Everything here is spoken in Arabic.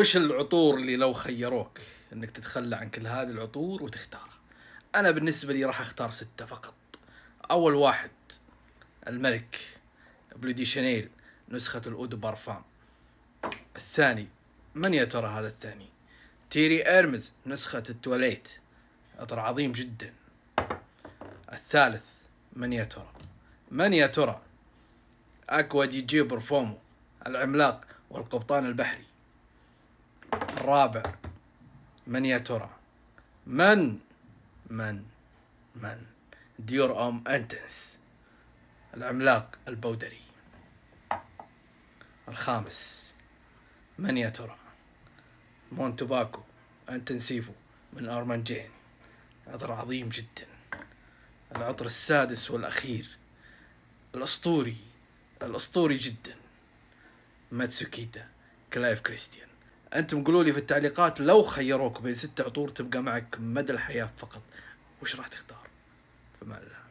وش العطور اللي لو خيروك انك تتخلى عن كل هذه العطور وتختارها انا بالنسبه لي راح اختار سته فقط اول واحد الملك بلودي شانيل نسخه الاود بارفام الثاني من يا ترى هذا الثاني تيري ارمز نسخه التواليت عطر عظيم جدا الثالث من يا ترى من يا ترى اكوا دي جي برفومو العملاق والقبطان البحري الرابع من يا ترى من من من ديور أم أنتنس العملاق البودري الخامس من يا ترى مونتوباكو أنتنسيفو من أرمنجين عطر عظيم جدا العطر السادس والأخير الأسطوري الأسطوري جدا ماتسوكيتا كلايف كريستيان انتم قولوا لي في التعليقات لو خيروك بين ست عطور تبقى معك مدى الحياه فقط وش راح تختار؟ فما الله